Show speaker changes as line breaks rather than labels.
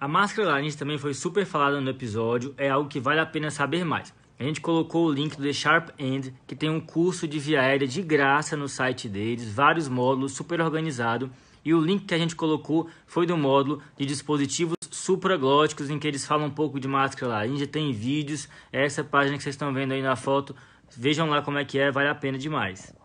A máscara laringe também foi super falada no episódio, é algo que vale a pena saber mais. A gente colocou o link do The Sharp End, que tem um curso de via aérea de graça no site deles, vários módulos, super organizado. E o link que a gente colocou foi do módulo de dispositivos supraglóticos, em que eles falam um pouco de máscara laringe, tem vídeos. É essa página que vocês estão vendo aí na foto, vejam lá como é que é, vale a pena demais.